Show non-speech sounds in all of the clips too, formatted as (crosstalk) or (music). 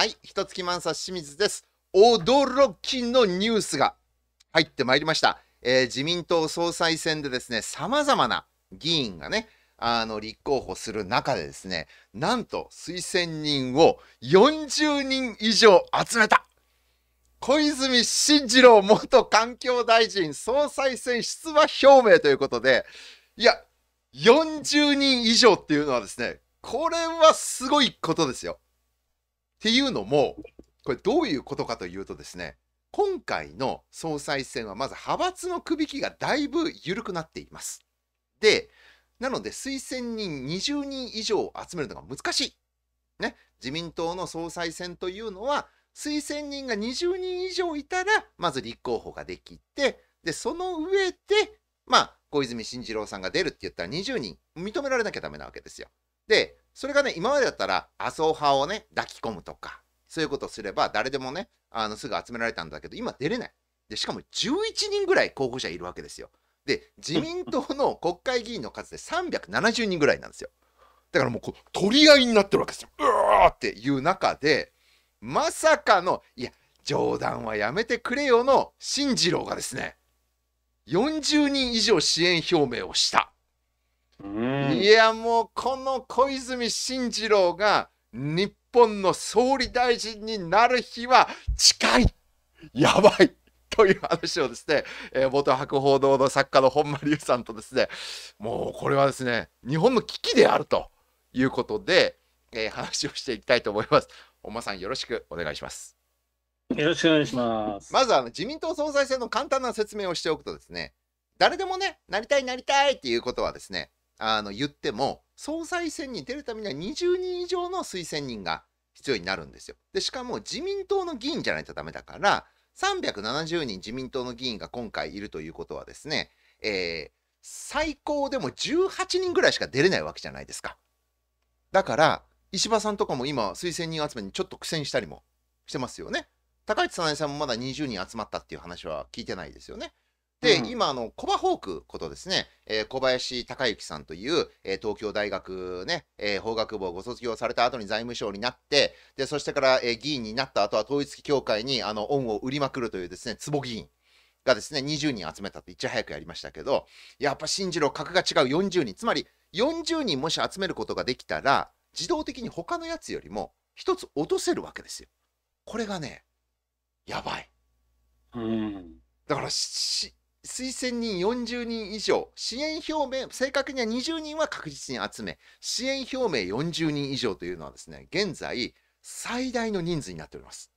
はい、ひとつきさ清水です。驚きのニュースが入ってまいりました。えー、自民党総裁選でですね、さまざまな議員がね、あの立候補する中でですね、なんと推薦人を40人以上集めた小泉進次郎元環境大臣総裁選出馬表明ということで、いや、40人以上っていうのはですね、これはすごいことですよ。っていうのも、これどういうことかというとですね、今回の総裁選はまず派閥の区引きがだいぶ緩くなっています。で、なので推薦人20人以上集めるのが難しい。ね、自民党の総裁選というのは、推薦人が20人以上いたら、まず立候補ができて、で、その上で、まあ、小泉進次郎さんが出るって言ったら20人認められなきゃダメなわけですよ。で、それがね、今までだったら、麻生派をね、抱き込むとか、そういうことをすれば、誰でもね、あのすぐ集められたんだけど、今出れない。で、しかも11人ぐらい候補者いるわけですよ。で、自民党の (laughs) 国会議員の数で370人ぐらいなんですよ。だからもうこう、取り合いになってるわけですよ。うわーっていう中で、まさかの、いや、冗談はやめてくれよの新次郎がですね、40人以上支援表明をした。いやもうこの小泉進次郎が日本の総理大臣になる日は近いやばいという話をですね、えー、元博報堂の作家の本間隆さんとですねもうこれはですね日本の危機であるということで、えー、話をしていきたいと思います。本間さんよろしくお願いします。よろしくお願いします。まずあの自民党総裁選の簡単な説明をしておくとですね、誰でもね、なりたいなりたいっていうことはですね、あの言っても総裁選に出るためには20人以上の推薦人が必要になるんですよ。でしかも自民党の議員じゃないとダメだから370人自民党の議員が今回いるということはですね、えー、最高でも18人ぐらいしか出れないわけじゃないですか。だから石破さんとかも今推薦人集めにちょっと苦戦したりもしてますよね。高市早苗さんもまだ20人集まったっていう話は聞いてないですよね。で、うん、今のコバホークことですね、えー、小林隆之さんという、えー、東京大学ね、えー、法学部をご卒業された後に財務省になってでそしてから、え議員になった後は統一教会にあの恩を売りまくるというですね坪議員がですね20人集めたといち早くやりましたけどやっぱ新次郎格が違う40人つまり40人もし集めることができたら自動的に他のやつよりも1つ落とせるわけですよ。これがねやばい。うんだからし推薦人40人以上、支援表明、正確には20人は確実に集め、支援表明40人以上というのはですね、現在最大の人数になっております。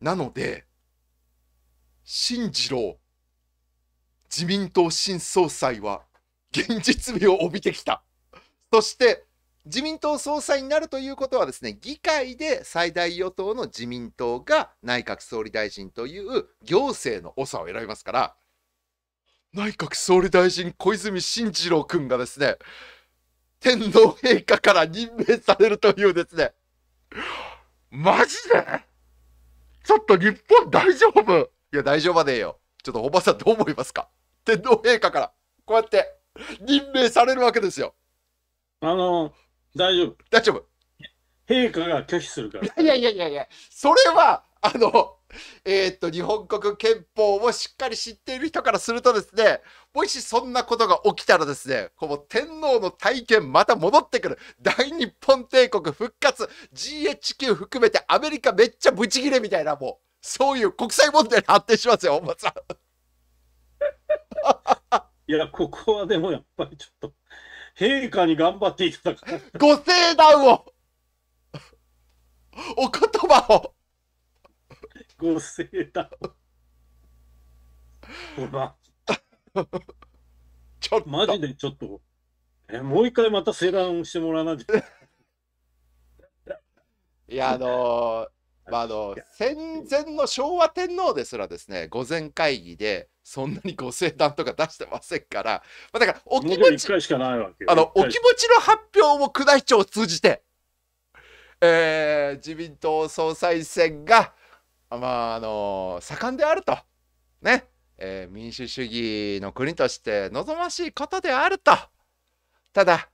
なので、新次郎、自民党新総裁は現実味を帯びてきた。そして、自民党総裁になるということはですね、議会で最大与党の自民党が内閣総理大臣という行政の長を選びますから、内閣総理大臣小泉進次郎君がですね、天皇陛下から任命されるというですね、マジでちょっと日本大丈夫いや大丈夫はねえよ。ちょっとおばさんどう思いますか天皇陛下からこうやって任命されるわけですよ。あの、大丈夫。大丈夫。陛下が拒否するから。いやいやいやいや、それは、あの、えー、っと、日本国憲法をしっかり知っている人からするとですね、もしそんなことが起きたらですね、この天皇の体験また戻ってくる、大日本帝国復活、GHQ 含めてアメリカめっちゃブチギレみたいな、もう、そういう国際問題に発展しますよ、おばさん。(laughs) いや、ここはでもやっぱりちょっと、陛下に頑張っていただく。ご聖断をお言葉を合成だほら。(laughs) ちょっと。マジでちょっと。え、もう一回またセダンしてもらわないで (laughs) いや、あのー、まあ、あの、戦前の昭和天皇ですらですね、御前会議で、そんなにご聖団とか出してませんから、まあ、だからお気持ち、あの、お気持ちの発表を宮内庁を通じて、えー、自民党総裁選が、まああの盛んであるとね、えー、民主主義の国として望ましいことであるとただ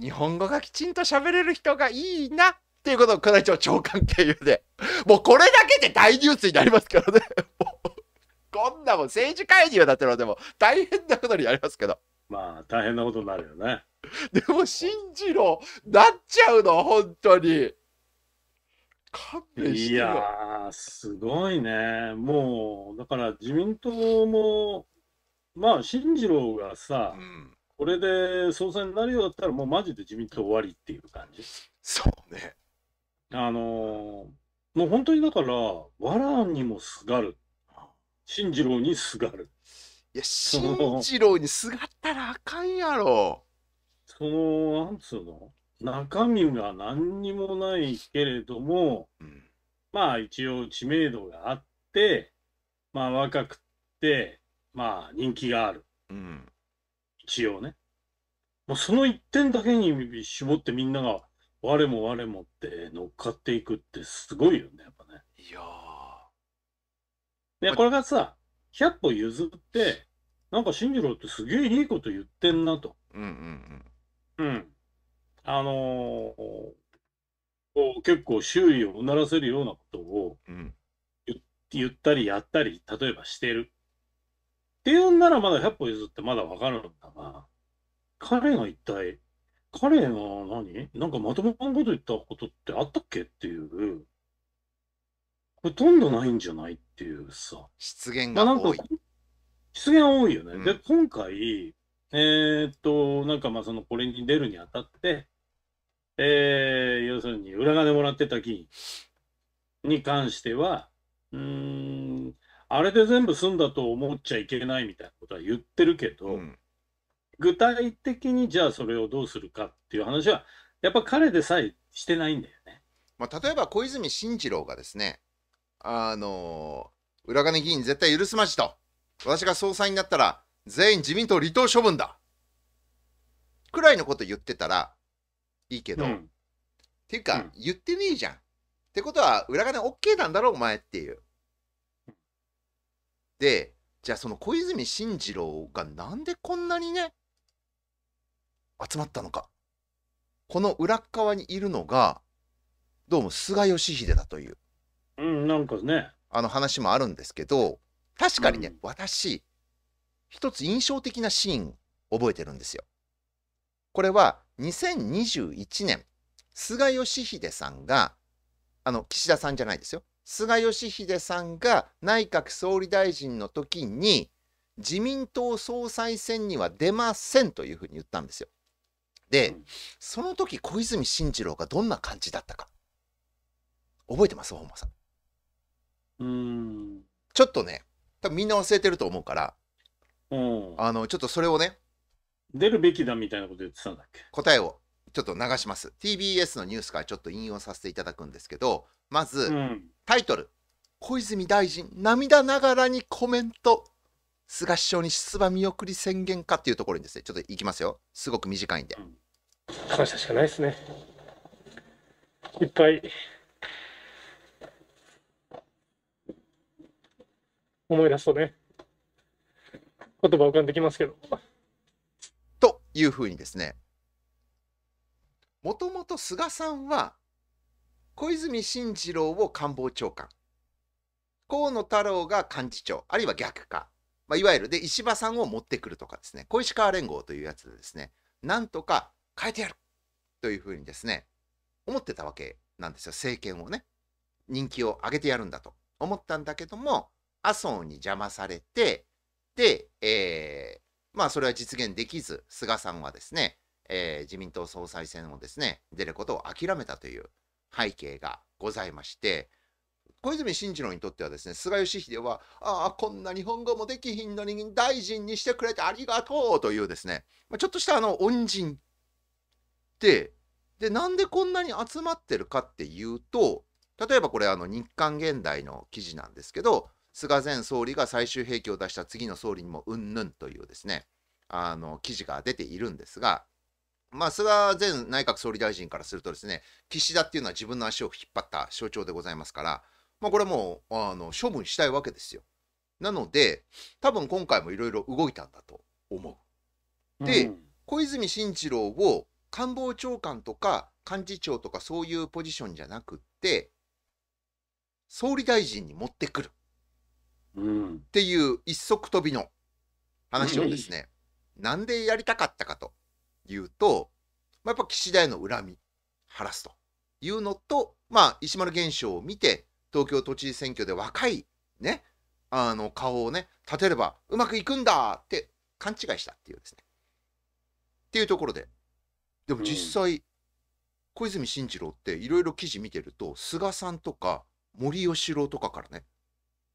日本語がきちんと喋れる人がいいなっていうことを宮内庁長官経由でもうこれだけで大ニュースになりますからね (laughs) もうこんなもん政治介入だってのはでも大変なことになりますけどまあ大変なことになるよねでも信じろなっちゃうの本当に。勘弁していやー、すごいね。もう、だから自民党も、まあ、進次郎がさ、うんこれで総裁になるようだったら、もうマジで自民党終わりっていう感じ。そうね。あのー、もう本当にだから、わらにもすがる。進次郎にすがる。いや、進次郎にすがったらあかんやろ。その、なんつうの中身が何にもないけれども、うん、まあ一応知名度があって、まあ若くて、まあ人気がある。うん、一応ね。もうその一点だけに絞ってみんなが、我も我もって乗っかっていくってすごいよね、やっぱね。いやで、これがさ、100歩譲って、なんか進次郎ってすげえいいこと言ってんなと。うんうんうん。あのー、結構周囲をうならせるようなことを言ったりやったり、例えばしてる。っていうんならまだ100歩譲ってまだわかるんだが、彼が一体、彼が何なんかまともなこと言ったことってあったっけっていう、ほとんどないんじゃないっていうさ。失言が多い。失言多いよね。うん、で、今回、えー、っと、なんかまあそのこれに出るにあたって、えー、要するに裏金もらってた議員に関しては、うん、あれで全部済んだと思っちゃいけないみたいなことは言ってるけど、うん、具体的にじゃあそれをどうするかっていう話は、やっぱ彼でさえしてないんだよね。まあ、例えば小泉進次郎がですね、あのー、裏金議員絶対許すまじと、私が総裁になったら全員自民党離党処分だくらいのこと言ってたら、いいけど、うん、っていうか、うん、言ってねえじゃんってことは裏金 OK なんだろお前っていうでじゃあその小泉進次郎がなんでこんなにね集まったのかこの裏側にいるのがどうも菅義偉だといううんなんかねあの話もあるんですけど確かにね、うん、私一つ印象的なシーン覚えてるんですよこれは2021年、菅義偉さんが、あの、岸田さんじゃないですよ。菅義偉さんが内閣総理大臣の時に、自民党総裁選には出ませんというふうに言ったんですよ。で、その時小泉進次郎がどんな感じだったか。覚えてます本間さん。うん。ちょっとね、多分みんな忘れてると思うから、うん、あの、ちょっとそれをね、出るべきだみたいなこと言ってたんだっけ答えをちょっと流します TBS のニュースからちょっと引用させていただくんですけどまず、うん、タイトル「小泉大臣涙ながらにコメント」菅首相に出馬見送り宣言かっていうところにですねちょっといきますよすごく短いんで、感謝しかないですねいっぱい思い出すとね言葉浮かんできますけど。いうふうにですね、もともと菅さんは、小泉進次郎を官房長官、河野太郎が幹事長、あるいは逆か、まあ、いわゆるで石破さんを持ってくるとかですね、小石川連合というやつでですね、なんとか変えてやるというふうにですね、思ってたわけなんですよ、政権をね。人気を上げてやるんだと思ったんだけども、麻生に邪魔されて、で、えまあ、それは実現できず、菅さんはですね、えー、自民党総裁選をですね、出ることを諦めたという背景がございまして、小泉進次郎にとってはですね、菅義偉は、ああ、こんな日本語もできひんのに大臣にしてくれてありがとうというですね、まあ、ちょっとしたあの恩人で、で、なんでこんなに集まってるかっていうと、例えばこれあの日刊現代の記事なんですけど、菅前総理が最終兵器を出した次の総理にもうんぬんというですねあの記事が出ているんですが、まあ、菅前内閣総理大臣からするとですね岸田っていうのは自分の足を引っ張った象徴でございますから、まあ、これはもうあの処分したいわけですよ。なので多分今回もいろいろ動いたんだと思う。で、小泉進次郎を官房長官とか幹事長とかそういうポジションじゃなくって総理大臣に持ってくる。っていう一足飛びの話をですね、なんでやりたかったかというと、まあ、やっぱ岸田への恨み晴らすというのと、まあ、石丸現象を見て東京都知事選挙で若いねあの顔をね立てればうまくいくんだって勘違いしたっていうですね。っていうところででも実際、小泉進次郎っていろいろ記事見てると菅さんとか森喜朗とかからね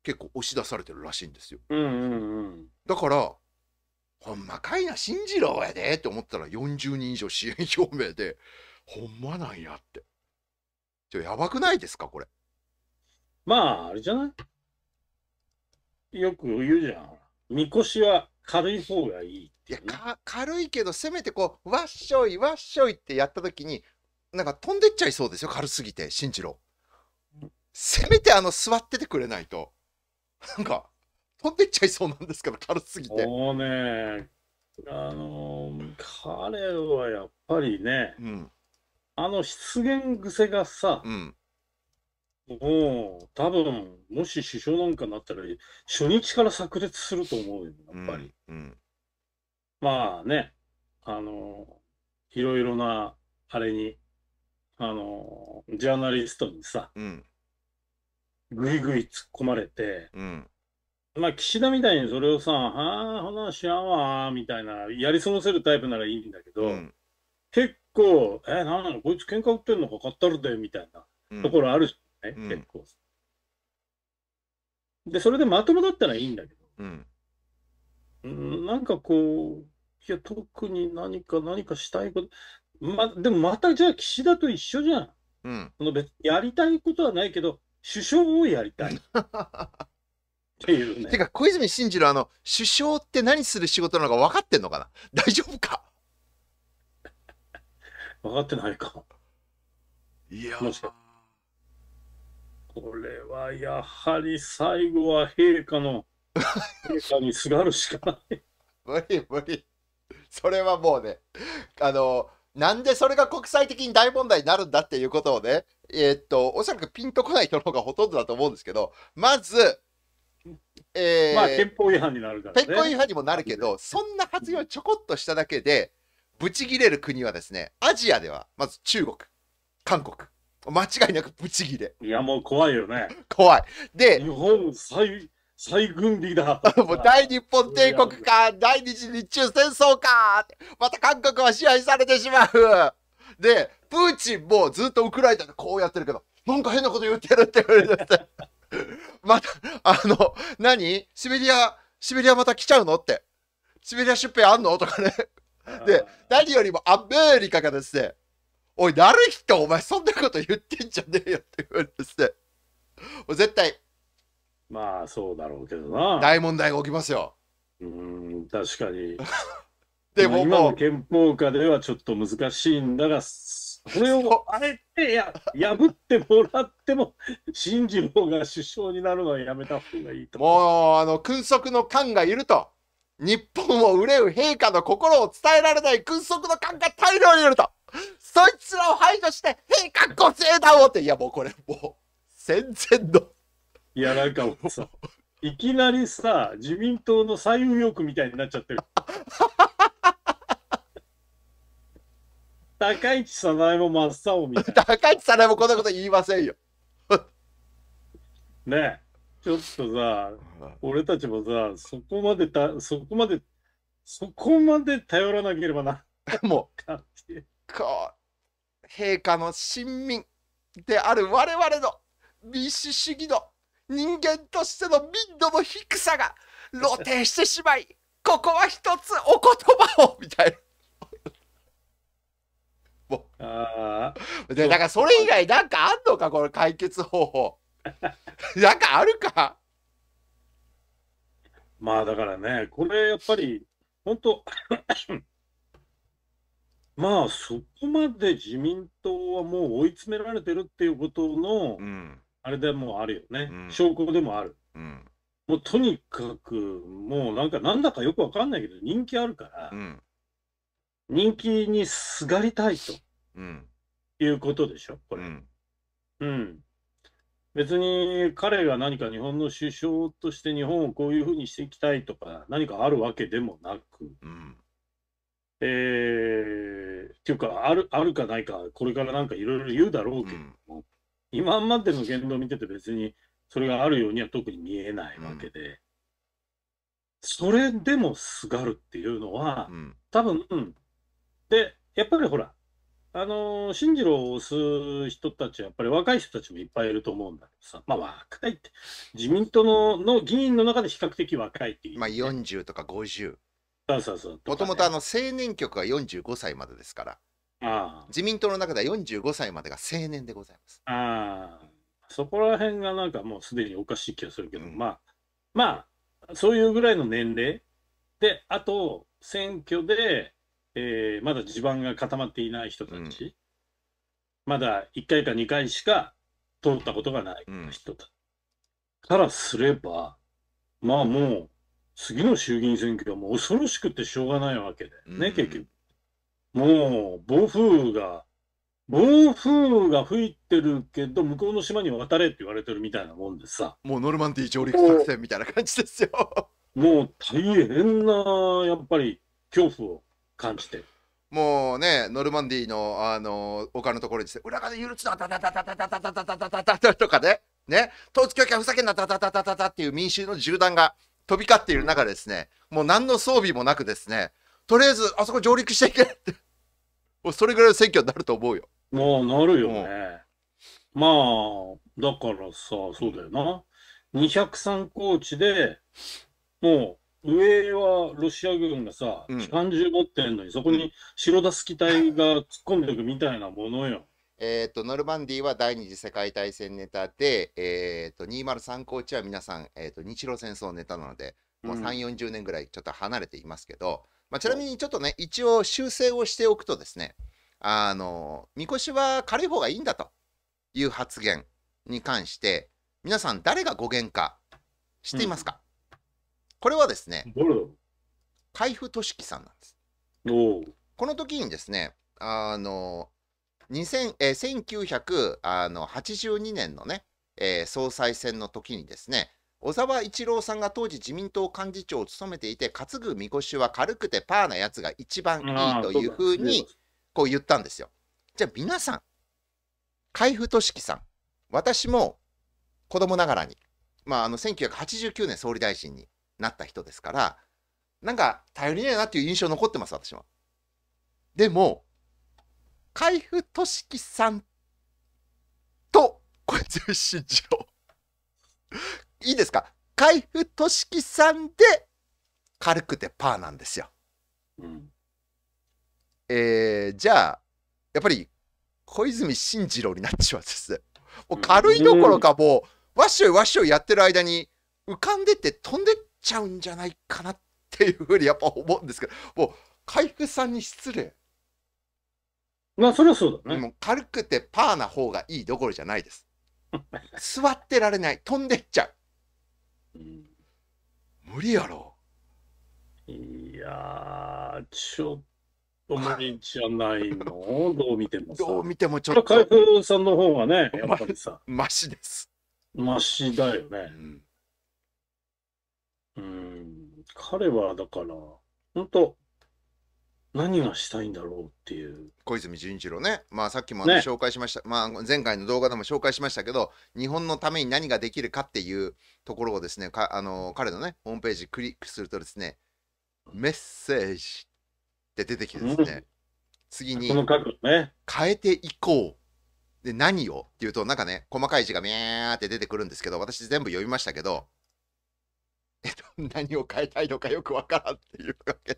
結構押し出されてるらしいんですよ。うんうんうん、だからほんまかいな信次郎やでって思ったら40人以上支援表明でほんまなんやってちょやばくないですかこれまああれじゃないよく言うじゃんみこしは軽い方がいいいや軽いけどせめてこうわっしょいわっしょいってやった時になんか飛んでっちゃいそうですよ軽すぎて進次郎せめてあの座っててくれないと。なんか、飛んでっちゃいそうなんですけど、軽すぎて。もうね、あのー、彼はやっぱりね、うん、あの失言癖がさ、うん、もう多分もし首相なんかになったら初日から炸裂すると思うよやっぱり、うんうん、まあねあのいろいろなあれにあのジャーナリストにさ、うん、ぐいぐい突っ込まれて、うん、まあ、岸田みたいにそれをさ、はあ、話し合わみたいな、やり過ごせるタイプならいいんだけど、うん、結構、え、なんなの、こいつ喧嘩売ってんのか、買ったるで、みたいなところあるしね、うん、結構。で、それでまともだったらいいんだけど、うん、なんかこう、いや、特に何か、何かしたいこと、ま、でもまたじゃあ岸田と一緒じゃん。うん、その別やりたいことはないけど、首相をやりたい。っていうね。てか、小泉進次郎、あの、首相って何する仕事なのか分かってんのかな (laughs) 大丈夫か分かってないか。いやこれはやはり最後は陛下の、(laughs) 陛下にすがるしかない。無理無理。それはもうね、あの、なんでそれが国際的に大問題になるんだっていうことをね、えー、っと、おそらくピンとこない人の方がほとんどだと思うんですけど、まず、えー、まあ憲法違反になるから、ね、憲法違反にもなるけど、そんな発言をちょこっとしただけで、ブチギレる国はですね、アジアでは、まず中国、韓国、間違いなくブチギレ。いや、もう怖いよね。怖い。で、日本最、最軍備だ。(laughs) もう大日本帝国か、第二次日中戦争か、また韓国は支配されてしまう。で、プーチンもずっとウクライナでこうやってるけど、なんか変なこと言ってるって言われて、(laughs) また、あの、何シベリア、シベリアまた来ちゃうのって。シベリア出兵あんのとかね。で、何よりもアメリカがですね、おい、誰きかお前そんなこと言ってんじゃねえよって言われてですね。もう絶対。まあ、そうだろうけどな。大問題が起きますよ。うん、確かに。(laughs) でも今の憲法下ではちょっと難しいんだが、それをあえてや破ってもらっても、新次郎が首相になるのはやめた方がいいと。もう、あの、君則の感がいると。日本を憂う陛下の心を伝えられない君則の感が大量にいると。そいつらを排除して、陛下ご政断をって。いや、もうこれ、もう、戦前の。いや、なんかもうさ、いきなりさ、自民党の最右翼みたいになっちゃってる。(laughs) 高市早苗も真っ青みたいな。高市早苗もこんなこと言いませんよ。ねえ、ちょっとさ、俺たちもさ、そこまでた、そこまで、そこまで頼らなければな。もう、こう、陛下の親民である我々の民主主義の人間としての民度の低さが露呈してしまい、ここは一つお言葉をみたいな。もう。あで、だからそれ以外なんかあんのか、この解決方法。(laughs) なんかあるか。まあだからね、これやっぱり、本当 (coughs) まあそこまで自民党はもう追い詰められてるっていうことの、うん、あれでもあるよね、うん、証拠でもある。うんもうとにかく、もうなんか、なんだかよくわかんないけど、人気あるから、うん、人気にすがりたいと、うん、いうことでしょ、これ。うん、うん、別に彼が何か日本の首相として日本をこういうふうにしていきたいとか何かあるわけでもなく、うん、えー、っていうかある、あるかないか、これからなんかいろいろ言うだろうけども、うん、今までの言動を見てて別にそれがあるようには特に見えないわけで、それでもすがるっていうのは、多分、で、やっぱりほら、あの、進次郎を推す人たちは、やっぱり若い人たちもいっぱいいると思うんだけどさ、まあ若いって、自民党のの議員の中で比較的若いっていう、ね、まあ40とか50。そうそうそう。もともとあの青年局が45歳までですから。ああ自民党の中では45歳までが青年でございます。ああ、そこら辺がなんかもうすでにおかしい気がするけど、うん、まあ、まあ、そういうぐらいの年齢で、あと、選挙で、えー、まだ地盤が固まっていない人たち、うん、まだ1回か2回しか通ったことがない人たち、うん、からすれば、まあもう、次の衆議院選挙はもう恐ろしくてしょうがないわけでね、うん、結局。もう、暴風が、暴風が吹いてるけど、向こうの島に渡れって言われてるみたいなもんでさ。もうノルマンディー上陸作戦みたいな感じですよ。もう大変な、やっぱり恐怖を感じてもうね、ノルマンディーの、あの丘のところに裏側でするつな、たたたたたたたたたたたたとかね、ね、統一教会ふざけんな、たたたたたたっていう民衆の銃弾が飛び交っている中ですね、もう何の装備もなくですね、とりあえず、あそこ上陸しちいけって、もうそれぐらいの選挙になると思うよ。もうなるよね。まあ、だからさ、そうだよな。203高地でもう、上はロシア軍がさ、機関銃持ってんのに、そこに白田ス機隊が突っ込んでいくみたいなものよ。えー、とノルマンディーは第二次世界大戦ネタで、えー、と203ーチは皆さん、えー、と日露戦争ネタなので、もううん3、40年ぐらいちょっと離れていますけど、まあ、ちなみにちょっとね、一応修正をしておくとですね、あの、みこしは軽い方がいいんだという発言に関して、皆さん誰が語源か知っていますか、これはですね、海部俊樹さんなんです。この時にですね、あの、2000え1982年のね、えー、総裁選の時にですね、小沢一郎さんが当時自民党幹事長を務めていて、担ぐみこしは軽くてパーなやつが一番いいというふうにこう言ったんですよ。じゃあ皆さん、海部俊樹さん、私も子供ながらに、まあ、あの1989年総理大臣になった人ですから、なんか頼りないなっていう印象残ってます、私は。でも、海部俊樹さんと小泉進次郎。いいですか海部俊樹さんで軽くてパーなんですよ。うん、えー、じゃあ、やっぱり小泉進次郎になっちまうんです。もう軽いどころかもう、わっしょいわっしょいやってる間に浮かんでって飛んでっちゃうんじゃないかなっていうふうにやっぱ思うんですけど、もう、海部さんに失礼。まあ、それはそうだね。もう軽くてパーな方がいいどころじゃないです。(laughs) 座ってられない。飛んでっちゃう。うん、無理やろ。いやちょっと無理じゃないの (laughs) どう見てもどう見てもちょっと。海部さんの方がね、やっぱりさ。ま (laughs) しです。ましだよね。うんうん、彼はだから、本当何がしたいんだろうっていう。小泉純一郎ね、まあ、さっきもあのね。紹介しました、まあ、前回の動画でも紹介しましたけど、日本のために何ができるかっていうところをですね、かあの彼のね、ホームページクリックするとですね、メッセージって出てきてですね、ん。次こにの角ね。変えていこう。で、何をっていうと、なんかね、細かい字がみャーって出てくるんですけど、私全部読みましたけど、えっと、何を変えたいのかよくわからんっていうわけ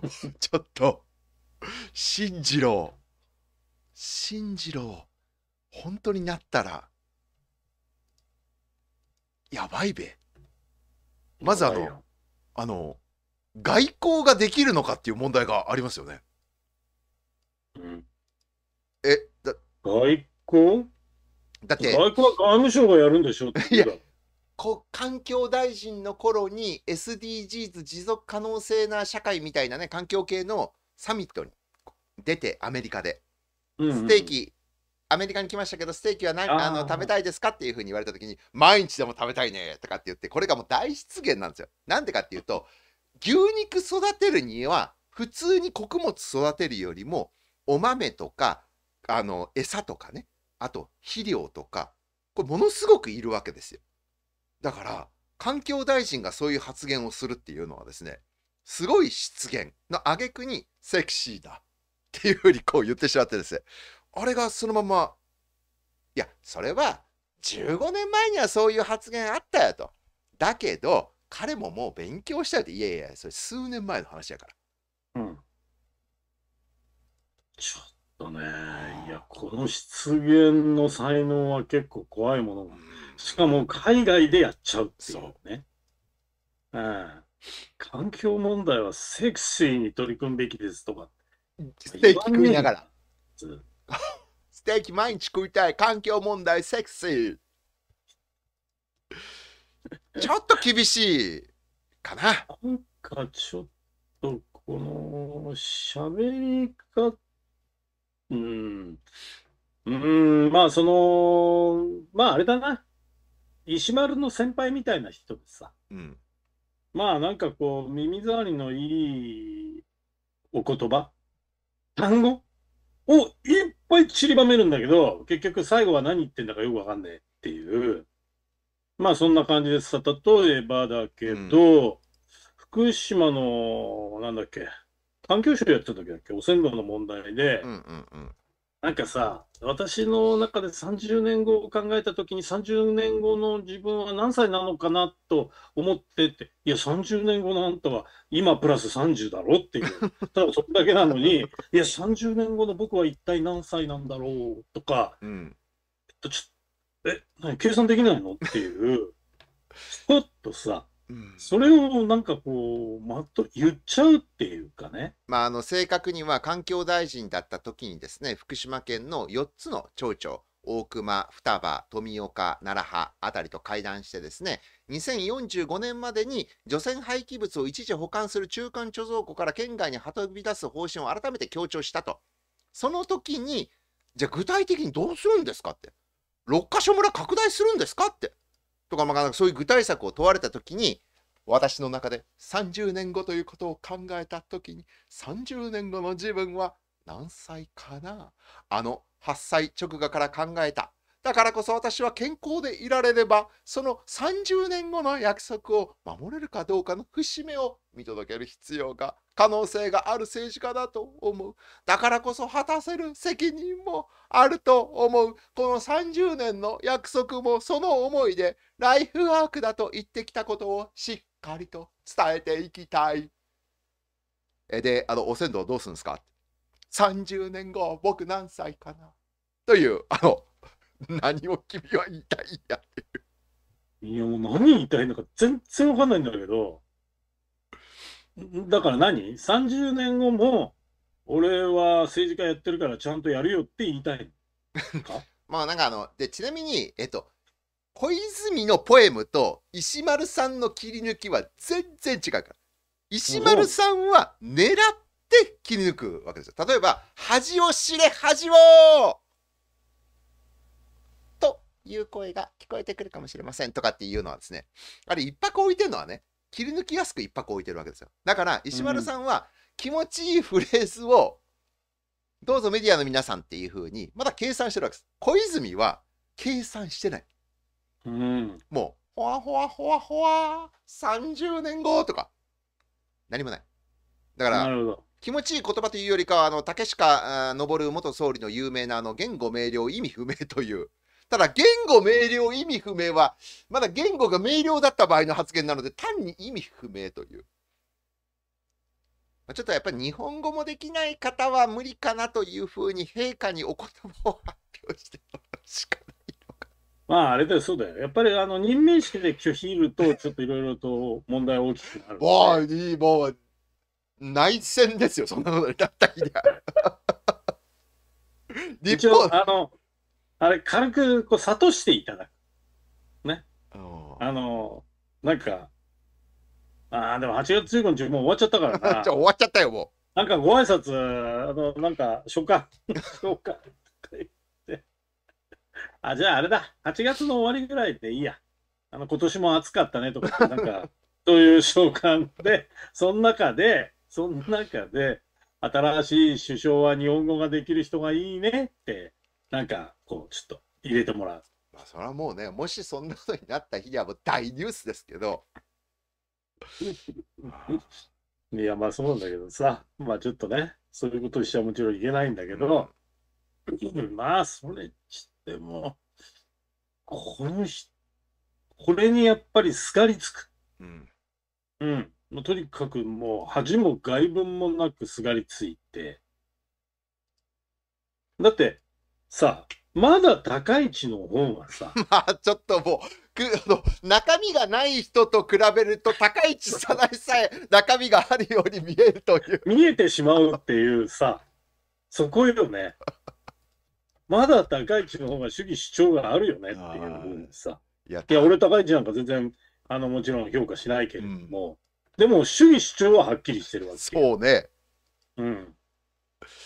ちょっと、進次郎、進次郎、本当になったら、やばいべ。まずあの、あの、外交ができるのかっていう問題がありますよね。うん、え、だ、外交だって、外交は外務省がやるんでしょっていや、環境大臣の頃に SDGs 持続可能性な社会みたいなね環境系のサミットに出てアメリカで、うんうん、ステーキアメリカに来ましたけどステーキはあの食べたいですかっていうふうに言われた時に毎日でも食べたいねとかって言ってこれがもう大失言なんですよ。なんでかっていうと牛肉育てるには普通に穀物育てるよりもお豆とかあの餌とかねあと肥料とかこれものすごくいるわけですよ。だから環境大臣がそういう発言をするっていうのはですねすごい失言の挙句にセクシーだっていうふうにこう言ってしまってですねあれがそのままいやそれは15年前にはそういう発言あったよとだけど彼ももう勉強したよっていやいやそれ数年前の話やからうんちょっとねや、この失言の才能は結構怖いものが、うん、しかも海外でやっちゃうっていうね。ううん、環境問題はセクシーに取り組むべきですとか。ステーキ食いながら。ステーキ毎日食いたい、環境問題セクシー。ちょっと厳しいかな。なんかちょっとこの喋り方うん。うん、まあ、その、まあ、あれだな。石丸の先輩みたいな人でさ、うん。まあ、なんかこう、耳障りのいいお言葉、単語をいっぱい散りばめるんだけど、結局最後は何言ってんだかよくわかんねえっていう。まあ、そんな感じでさ、例えばだけど、福島の、なんだっけ、環境省やってた時は汚染の問題で、うんうんうん、なんかさ、私の中で30年後を考えた時に、30年後の自分は何歳なのかなと思ってて、いや、30年後のあんたは今プラス30だろっていう、(laughs) ただそれだけなのに、いや、30年後の僕は一体何歳なんだろうとか、うん、えっと、ちょえ、計算できないのっていう、ちょっとさ、それをなんかこう、まっと言っちゃうっていうかね。まあ、あの正確には環境大臣だった時にですね、福島県の4つの町長、大熊、双葉、富岡、奈良派あたりと会談してですね、2045年までに除染廃棄物を一時保管する中間貯蔵庫から県外に運び出す方針を改めて強調したと。その時に、じゃあ具体的にどうするんですかって。六ヶ所村拡大するんですかって。とか、まあ、そういう具体策を問われた時に私の中で30年後ということを考えた時に30年後の自分は何歳かなあの8歳直後から考えただからこそ私は健康でいられれば、その30年後の約束を守れるかどうかの節目を見届ける必要が、可能性がある政治家だと思う。だからこそ果たせる責任もあると思う。この30年の約束もその思いで、ライフワークだと言ってきたことをしっかりと伝えていきたい。えで、あの、お鮮度どうするんですか ?30 年後、僕何歳かなという、あの、(laughs) 何を君は言いたいんやっていう。いや、もう何言いたいのか全然わかんないんだけど、だから何 ?30 年後も、俺は政治家やってるからちゃんとやるよって言いたいか (laughs) まあなんかあの、で、ちなみに、えっと、小泉のポエムと石丸さんの切り抜きは全然違うから。石丸さんは狙って切り抜くわけですよ。例えば、恥を知れ、恥をいう声が聞こえてくるかもしれませんとかっていうのはですね、あれ一泊置いてるのはね、切り抜きやすく一泊置いてるわけですよ。だから、石丸さんは気持ちいいフレーズを、どうぞメディアの皆さんっていう風に、まだ計算してるわけです。小泉は計算してない。うん、もう、ほわほわほわほわ、30年後とか、何もない。だから、気持ちいい言葉というよりかは、あの竹下昇元総理の有名なあの言語明瞭意味不明というただ、言語明瞭意味不明は、まだ言語が明瞭だった場合の発言なので、単に意味不明という。ちょっとやっぱり日本語もできない方は無理かなというふうに陛下にお言葉を発表してもらうしかないのか。まああれだよ、そうだよ。やっぱりあの任命式で拒否いると、ちょっといろいろと問題大きくなる。もういい、もう内戦ですよ、そんなことだったり日本あのあれ、軽くこう諭していただく。ね。あの、なんか、ああ、でも8月15日もう終わっちゃったからな。じ (laughs) ゃ終わっちゃったよ、もう。なんかご挨拶、あの、なんか、初夏、(laughs) 初夏とか言って。あ、じゃああれだ、8月の終わりぐらいでいいや。あの、今年も暑かったねとか、なんか、と (laughs) いう召喚で、その中で、その中で、新しい首相は日本語ができる人がいいねってなんかこうちょっと入れてもらう。まあそれはもうねもしそんなことになった日にはもう大ニュースですけど (laughs) いやまあそうなんだけどさまあちょっとねそういうことしちゃもちろんいけないんだけど、うん、(laughs) まあそれってもこの人これにやっぱりすがりつく。うん。うん。もうとにかくもう恥も外聞もなくすがりついて。だって、さ、まだ高市の方がさ、(laughs) まあちょっともうくあの中身がない人と比べると高市早苗さえ中身があるように見えるという見えてしまうっていうさ、そこよね。まだ高市の方が主義主張があるよねっていうふうにさ。いやいや、俺高市なんか全然、あの、もちろん評価しないけれども、でも主義主張ははっきりしてるわけ。そうね。うん。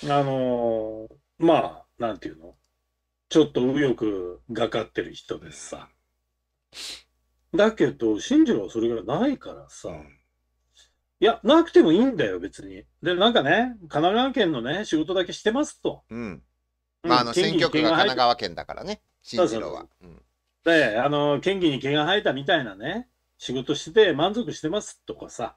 あのーまあ、なんていうのちょっと右翼がかってる人でさ。だけど、信次郎はそれがないからさ。いや、なくてもいいんだよ、別に。で、なんかね、神奈川県のね、仕事だけしてますと。うん。まあ、あの、選挙区が神奈川県だからね、信じ郎は。で、あの、県議に毛が生えたみたいなね、仕事して満足してますとかさ。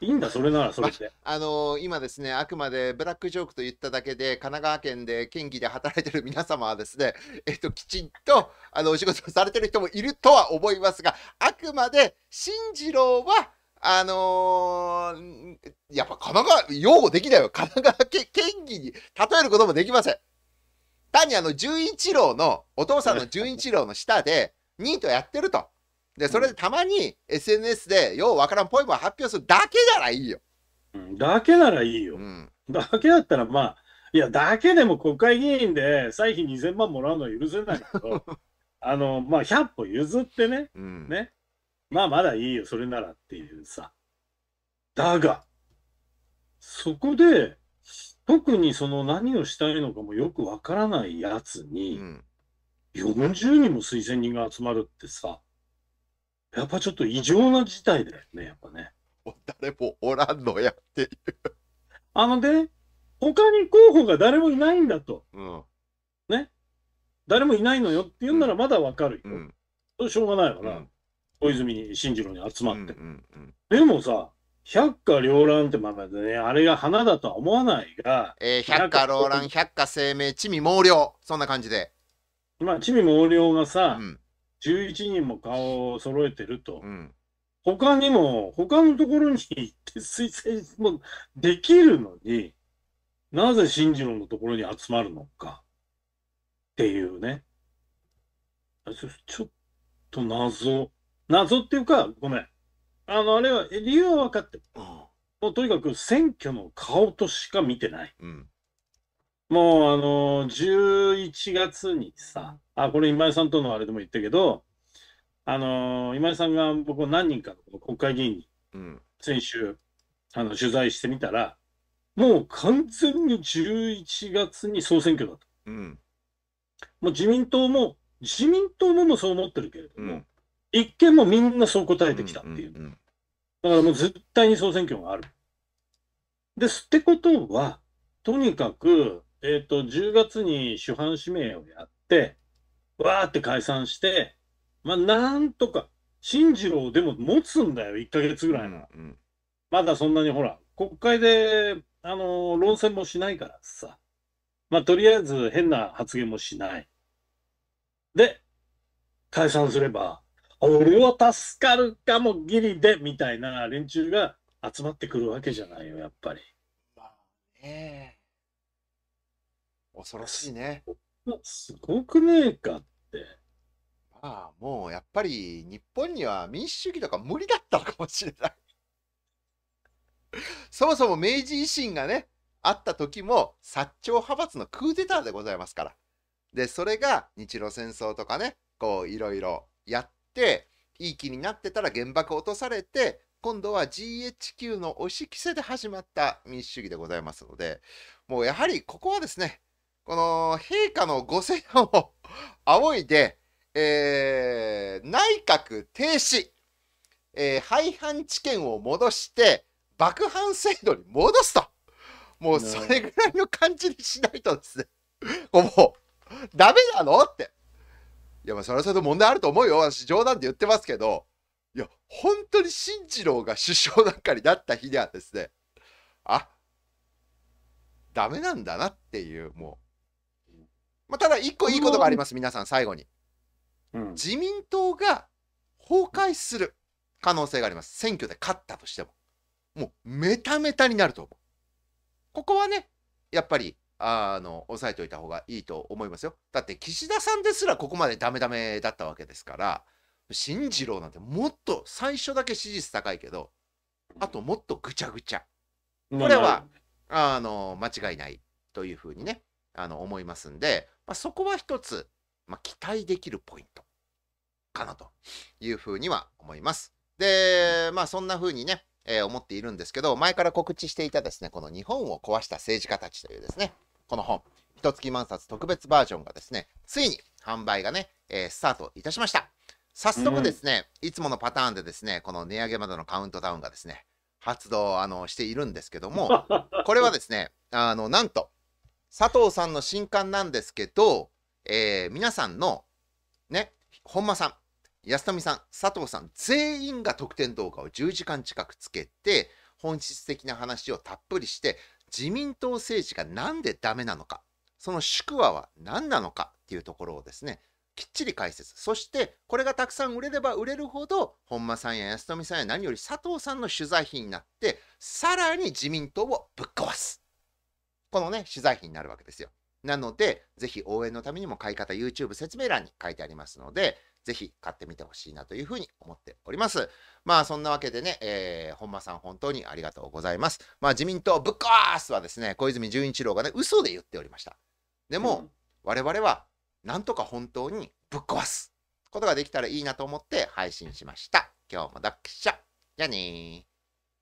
いいんだ、それならそれ (laughs) あのー今ですね、あくまでブラックジョークと言っただけで、神奈川県で県議で働いてる皆様はですね、(laughs) えっと、きちんとあのお仕事をされてる人もいるとは思いますが、あくまで、進次郎は、あのーやっぱ神奈川、擁護できないよ。神奈川県県議に例えることもできません。単にあの、純一郎の、お父さんの純一郎の下で、ニートやってると。で、それでたまに SNS でようわからんポエムを発表するだけならいいよ。うん、だけならいいよ。うん、だけだったらまあ、いや、だけでも国会議員で歳費2000万もらうのは許せないけど、(laughs) あの、まあ、100歩譲ってね、うん、ね、まあ、まだいいよ、それならっていうさ。だが、そこで、特にその何をしたいのかもよくわからないやつに、うん、40人も推薦人が集まるってさ、やっぱちょっと異常な事態だよね、やっぱね。誰もおらんのやっていう。あのね、他に候補が誰もいないんだと。うん、ね。誰もいないのよって言うならまだわかるよ。うん、それしょうがないわな。うん、小泉進次郎に集まって。でもさ、百花繚乱ってままでね、あれが花だとは思わないが。えー、百花繚乱、百花生命、地味猛量。そんな感じで。まあ、地味猛量がさ、うん11人も顔を揃えてると、うん、他にも、他のところに行って推薦もできるのに、なぜ進次郎のところに集まるのかっていうね。ちょっと謎。謎っていうか、ごめん。あの、あれは、理由は分かってる。もうとにかく選挙の顔としか見てない。うんもうあの、11月にさ、あ、これ今井さんとのあれでも言ったけど、あの、今井さんが僕何人かの国会議員にうん。先週、あの、取材してみたら、もう完全に11月に総選挙だと。うん。もう自民党も、自民党ももそう思ってるけれどうも、ん。見憲もみんなそう答えてきたっていう。ん。だからもう絶対に総選挙がある。ですってことは、とにかく、えっ、ー、と、10月に主犯指名をやって、わーって解散して、まあ、なんとか、進次郎でも持つんだよ、1か月ぐらいなら、うんうん。まだそんなにほら、国会で、あのー、論戦もしないからさ。まあ、とりあえず変な発言もしない。で、解散すれば、俺は助かるかもギリで、みたいな連中が集まってくるわけじゃないよ、やっぱり。まあ恐ろしいね。すごくねえかって。まあ、もうやっぱり日本には民主主義とか無理だったのかもしれない (laughs) そもそも明治維新がね、あった時も薩長派閥のクーデターでございますから。で、それが日露戦争とかね、こういろいろやって、いい気になってたら原爆落とされて、今度は GHQ の押し着せで始まった民主主義でございますので、もうやはりここはですね、この陛下のご静養を仰いで、えー、内閣停止、えー、廃藩置県を戻して、爆藩制度に戻すと。もうそれぐらいの感じにしないとですね。(laughs) もう、ダメなのって。いや、まあ、それはそれで問題あると思うよ。私、冗談で言ってますけど、いや、本当に新次郎が首相なんかになった日にはですね、あ、ダメなんだなっていう、もう、まあ、ただ一個いいことがあります、皆さん、最後に。うん、自民党が崩壊する可能性があります。選挙で勝ったとしても。もう、メタメタになると思う。ここはね、やっぱり、あの、押さえておいた方がいいと思いますよ。だって、岸田さんですらここまでダメダメだったわけですから、進次郎なんてもっと最初だけ支持率高いけど、あともっとぐちゃぐちゃ。これは、あの、間違いないというふうにね、あの、思いますんで、まあ、そこは一つ、まあ、期待できるポイントかなというふうには思います。で、まあそんなふうにね、えー、思っているんですけど、前から告知していたですね、この日本を壊した政治家たちというですね、この本、一月万冊特別バージョンがですね、ついに販売がね、えー、スタートいたしました。早速ですね、うん、いつものパターンでですね、この値上げまでのカウントダウンがですね、発動あのしているんですけども、これはですね、あのなんと、佐藤さんの新刊なんですけど、えー、皆さんの、ね、本間さん、安富さん、佐藤さん、全員が特典動画を10時間近くつけて、本質的な話をたっぷりして、自民党政治がなんでダメなのか、その宿話は何なのかっていうところをですね、きっちり解説。そして、これがたくさん売れれば売れるほど、本間さんや安富さんや何より佐藤さんの取材費になって、さらに自民党をぶっ壊す。このね、取材費になるわけですよ。なので、ぜひ応援のためにも買い方 YouTube 説明欄に書いてありますので、ぜひ買ってみてほしいなというふうに思っております。まあそんなわけでね、えー、本間さん本当にありがとうございます。まあ自民党ぶっ壊すはですね、小泉純一郎がね、嘘で言っておりました。でも、我々はなんとか本当にぶっ壊すことができたらいいなと思って配信しました。今日もだっしゃ。じゃあねー。